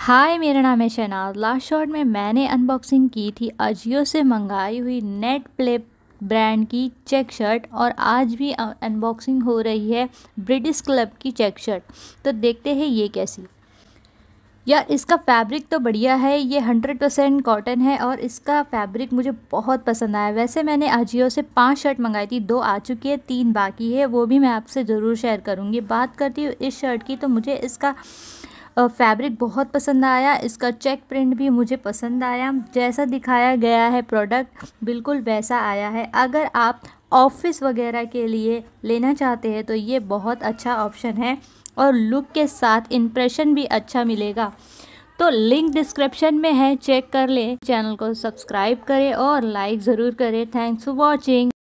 हाय मेरा नाम है शहनाज लास्ट शॉट में मैंने अनबॉक्सिंग की थी अजियो से मंगाई हुई नेट प्ले ब्रांड की चेक शर्ट और आज भी अनबॉक्सिंग हो रही है ब्रिटिश क्लब की चेक शर्ट तो देखते हैं ये कैसी यार इसका फैब्रिक तो बढ़िया है ये हंड्रेड परसेंट कॉटन है और इसका फैब्रिक मुझे बहुत पसंद आया वैसे मैंने अजियो से पांच शर्ट मंगाई थी दो आ चुकी है तीन बाकी है वो भी मैं आपसे ज़रूर शेयर करूँगी बात करती हूँ इस शर्ट की तो मुझे इसका फैब्रिक बहुत पसंद आया इसका चेक प्रिंट भी मुझे पसंद आया जैसा दिखाया गया है प्रोडक्ट बिल्कुल वैसा आया है अगर आप ऑफिस वगैरह के लिए लेना चाहते हैं तो ये बहुत अच्छा ऑप्शन है और लुक के साथ इम्प्रेशन भी अच्छा मिलेगा तो लिंक डिस्क्रिप्शन में है चेक कर लें चैनल को सब्सक्राइब करें और लाइक ज़रूर करें थैंक्स फॉर वॉचिंग